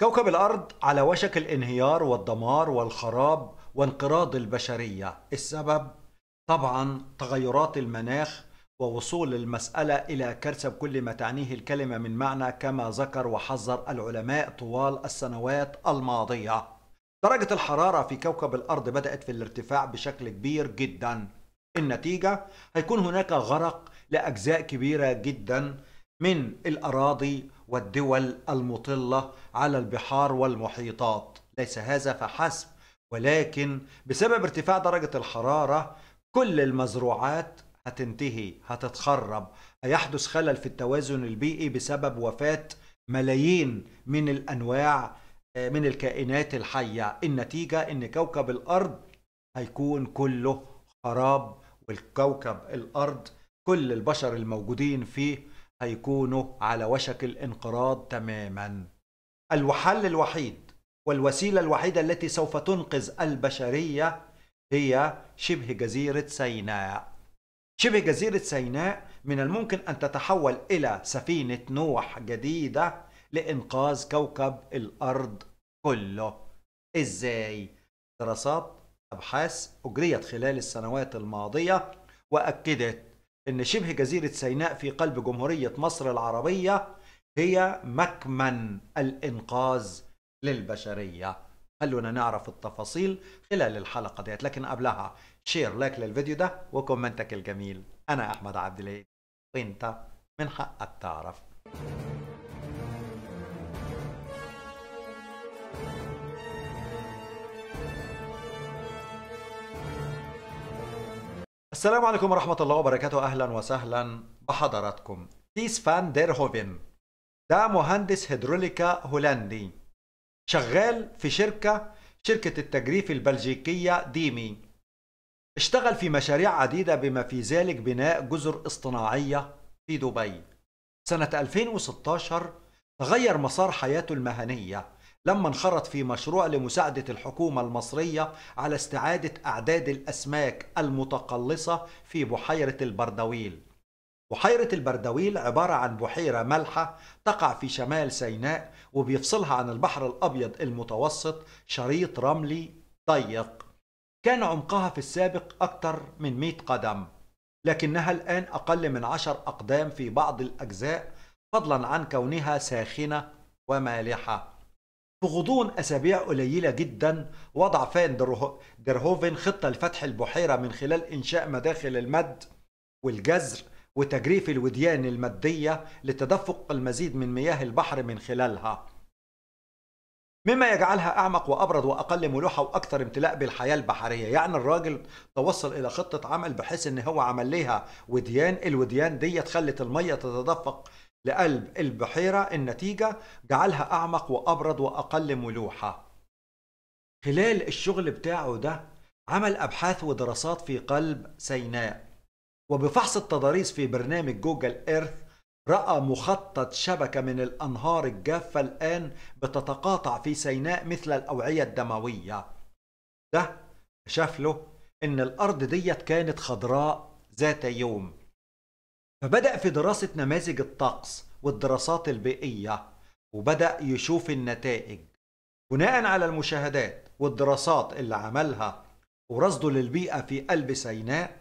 كوكب الأرض على وشك الانهيار والدمار والخراب وانقراض البشرية السبب طبعا تغيرات المناخ ووصول المسألة إلى كارثة بكل ما تعنيه الكلمة من معنى كما ذكر وحذر العلماء طوال السنوات الماضية درجة الحرارة في كوكب الأرض بدأت في الارتفاع بشكل كبير جدا النتيجة هيكون هناك غرق لأجزاء كبيرة جدا من الاراضي والدول المطله على البحار والمحيطات ليس هذا فحسب ولكن بسبب ارتفاع درجه الحراره كل المزروعات هتنتهي هتتخرب هيحدث خلل في التوازن البيئي بسبب وفاه ملايين من الانواع آه، من الكائنات الحيه النتيجه ان كوكب الارض هيكون كله خراب والكوكب الارض كل البشر الموجودين فيه هيكونوا على وشك الانقراض تماما الحل الوحيد والوسيله الوحيده التي سوف تنقذ البشريه هي شبه جزيره سيناء شبه جزيره سيناء من الممكن ان تتحول الى سفينه نوح جديده لانقاذ كوكب الارض كله ازاي دراسات ابحاث اجريت خلال السنوات الماضيه واكدت ان شبه جزيره سيناء في قلب جمهوريه مصر العربيه هي مكمن الانقاذ للبشريه خلونا نعرف التفاصيل خلال الحلقه ديت لكن قبلها شير لايك للفيديو ده وكومنتك الجميل انا احمد عبد العيد وانت من حقك تعرف السلام عليكم ورحمة الله وبركاته أهلا وسهلا بحضراتكم تيس فان دير هوفن ده مهندس هيدروليكا هولندي شغال في شركة شركة التجريف البلجيكية ديمي اشتغل في مشاريع عديدة بما في ذلك بناء جزر اصطناعية في دبي سنة 2016 تغير مسار حياته المهنية لما انخرط في مشروع لمساعدة الحكومة المصرية على استعادة أعداد الأسماك المتقلصة في بحيرة البردويل بحيرة البردويل عبارة عن بحيرة مالحة تقع في شمال سيناء وبيفصلها عن البحر الأبيض المتوسط شريط رملي ضيق كان عمقها في السابق أكثر من 100 قدم لكنها الآن أقل من 10 أقدام في بعض الأجزاء فضلا عن كونها ساخنة ومالحة في غضون أسابيع قليلة جدا وضع فان درهوفن خطة لفتح البحيرة من خلال إنشاء مداخل المد والجزر وتجريف الوديان المادية لتدفق المزيد من مياه البحر من خلالها مما يجعلها أعمق وأبرد وأقل ملوحة وأكثر امتلاء بالحياة البحرية يعني الراجل توصل إلى خطة عمل بحيث إن هو عمل لها وديان الوديان دي خلت المية تتدفق لقلب البحيرة النتيجة جعلها أعمق وأبرد وأقل ملوحة خلال الشغل بتاعه ده عمل أبحاث ودراسات في قلب سيناء وبفحص التضاريس في برنامج جوجل إيرث رأى مخطط شبكة من الأنهار الجافة الآن بتتقاطع في سيناء مثل الأوعية الدموية ده شاف له إن الأرض ديت كانت خضراء ذات يوم فبدأ في دراسة نماذج الطقس والدراسات البيئية وبدأ يشوف النتائج بناء على المشاهدات والدراسات اللي عملها ورصده للبيئة في قلب سيناء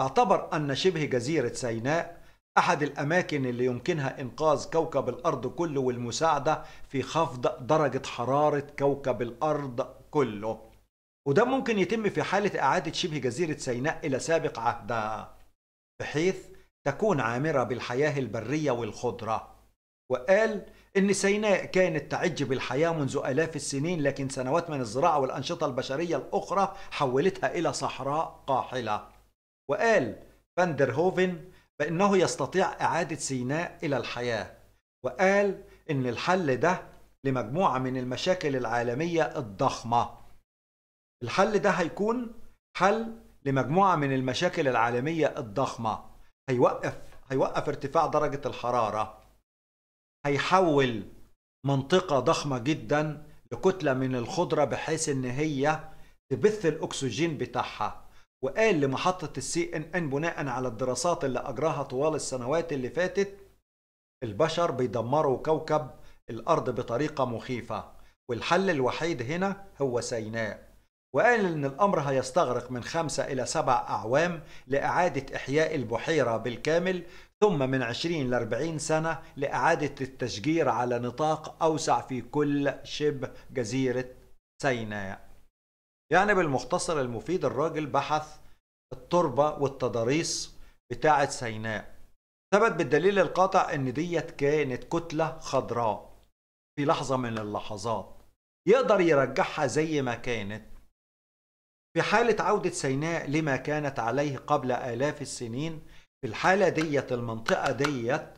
اعتبر أن شبه جزيرة سيناء أحد الأماكن اللي يمكنها إنقاذ كوكب الأرض كله والمساعدة في خفض درجة حرارة كوكب الأرض كله وده ممكن يتم في حالة إعادة شبه جزيرة سيناء إلى سابق عهدها بحيث تكون عامرة بالحياة البرية والخضرة وقال إن سيناء كانت تعج بالحياة منذ آلاف السنين لكن سنوات من الزراعة والأنشطة البشرية الأخرى حولتها إلى صحراء قاحلة وقال فاندر هوفن بأنه يستطيع إعادة سيناء إلى الحياة وقال إن الحل ده لمجموعة من المشاكل العالمية الضخمة الحل ده هيكون حل لمجموعة من المشاكل العالمية الضخمة هيوقف هيوقف ارتفاع درجة الحرارة هيحول منطقة ضخمة جدا لكتلة من الخضرة بحيث ان هي تبث الاكسجين بتاعها وقال لمحطة السي ان ان بناء على الدراسات اللي اجراها طوال السنوات اللي فاتت البشر بيدمروا كوكب الارض بطريقة مخيفة والحل الوحيد هنا هو سيناء وقال إن الأمر هيستغرق من خمسة إلى سبع أعوام لإعادة إحياء البحيرة بالكامل ثم من عشرين لأربعين سنة لإعادة التشجير على نطاق أوسع في كل شبه جزيرة سيناء يعني بالمختصر المفيد الراجل بحث التربة والتضاريس بتاعة سيناء ثبت بالدليل القاطع ان ديت كانت كتلة خضراء في لحظة من اللحظات يقدر يرجعها زي ما كانت في حالة عودة سيناء لما كانت عليه قبل آلاف السنين في الحالة ديت المنطقة ديت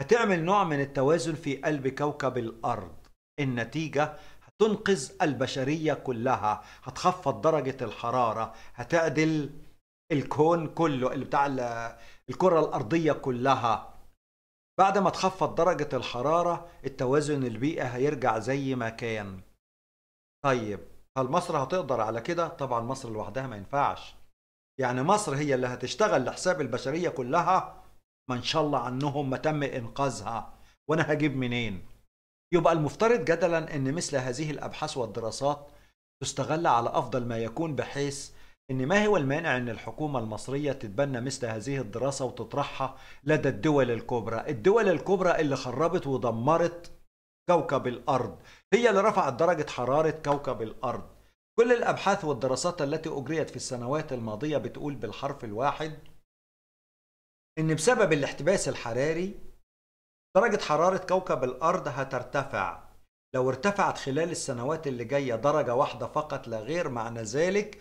هتعمل نوع من التوازن في قلب كوكب الأرض النتيجة هتنقذ البشرية كلها هتخفض درجة الحرارة هتعدل الكون كله اللي بتاع الكرة الأرضية كلها بعد ما تخفض درجة الحرارة التوازن البيئي هيرجع زي ما كان طيب هل مصر هتقدر على كده؟ طبعا مصر لوحدها ما ينفعش. يعني مصر هي اللي هتشتغل لحساب البشريه كلها ما ان شاء الله عنهم ما تم انقاذها وانا هجيب منين؟ يبقى المفترض جدلا ان مثل هذه الابحاث والدراسات تستغل على افضل ما يكون بحيث ان ما هو المانع ان الحكومه المصريه تتبنى مثل هذه الدراسه وتطرحها لدى الدول الكبرى، الدول الكبرى اللي خربت ودمرت كوكب الأرض هي اللي رفعت درجة حرارة كوكب الأرض كل الأبحاث والدراسات التي أجريت في السنوات الماضية بتقول بالحرف الواحد إن بسبب الاحتباس الحراري درجة حرارة كوكب الأرض هترتفع لو ارتفعت خلال السنوات اللي جاية درجة واحدة فقط لا غير معنى ذلك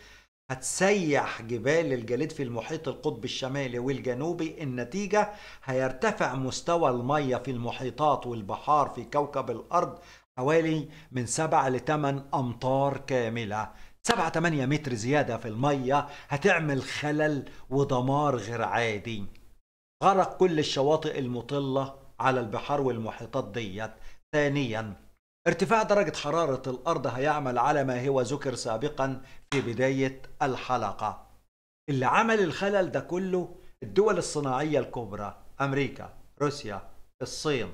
هتسيح جبال الجليد في المحيط القطب الشمالي والجنوبي النتيجة هيرتفع مستوى المية في المحيطات والبحار في كوكب الأرض حوالي من 7 ل 8 أمتار كاملة 7 8 متر زيادة في المية هتعمل خلل ودمار غير عادي غرق كل الشواطئ المطلة على البحار والمحيطات ديت ثانياً ارتفاع درجة حرارة الأرض هيعمل على ما هو ذكر سابقا في بداية الحلقة اللي عمل الخلل ده كله الدول الصناعية الكبرى أمريكا روسيا الصين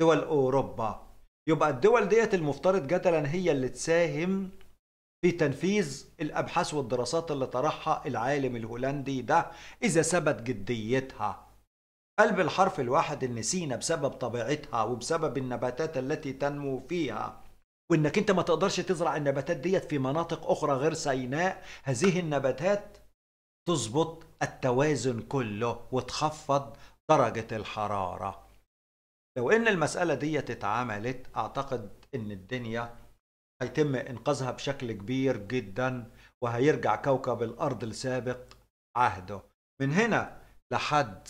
دول أوروبا يبقى الدول ديت المفترض جدلا هي اللي تساهم في تنفيذ الأبحاث والدراسات اللي طرحها العالم الهولندي ده إذا ثبت جديتها قلب الحرف الواحد ان سينا بسبب طبيعتها وبسبب النباتات التي تنمو فيها وانك انت ما تقدرش تزرع النباتات ديت في مناطق اخرى غير سيناء هذه النباتات تظبط التوازن كله وتخفض درجة الحرارة لو ان المسألة ديت اتعملت اعتقد ان الدنيا هيتم انقاذها بشكل كبير جدا وهيرجع كوكب الارض لسابق عهده من هنا لحد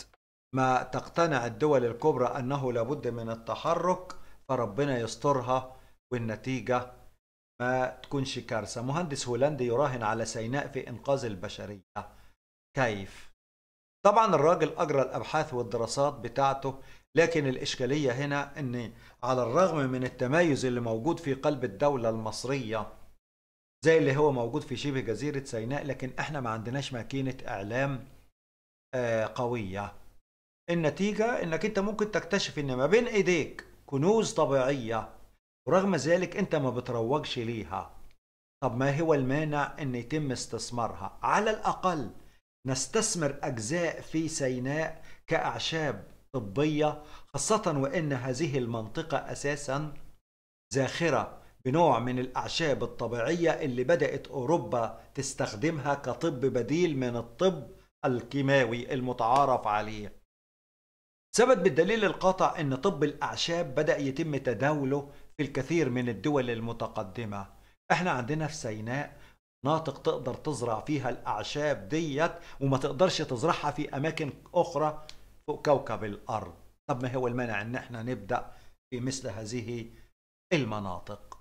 ما تقتنع الدول الكبرى أنه لابد من التحرك فربنا يسترها والنتيجة ما تكونش كارثة مهندس هولندي يراهن على سيناء في إنقاذ البشرية كيف؟ طبعا الراجل أجرى الأبحاث والدراسات بتاعته لكن الإشكالية هنا أن على الرغم من التمايز اللي موجود في قلب الدولة المصرية زي اللي هو موجود في شبه جزيرة سيناء لكن احنا ما عندناش ماكينة إعلام آه، قوية النتيجة انك انت ممكن تكتشف ان ما بين ايديك كنوز طبيعية ورغم ذلك انت ما بتروجش ليها طب ما هو المانع ان يتم استثمارها على الاقل نستثمر اجزاء في سيناء كاعشاب طبية خاصة وان هذه المنطقة اساسا زاخرة بنوع من الاعشاب الطبيعية اللي بدأت اوروبا تستخدمها كطب بديل من الطب الكيماوي المتعارف عليه ثبت بالدليل القاطع أن طب الأعشاب بدأ يتم تداوله في الكثير من الدول المتقدمة احنا عندنا في سيناء مناطق تقدر تزرع فيها الأعشاب ديت وما تقدرش تزرعها في أماكن أخرى فوق كوكب الأرض طب ما هو المانع أن احنا نبدأ في مثل هذه المناطق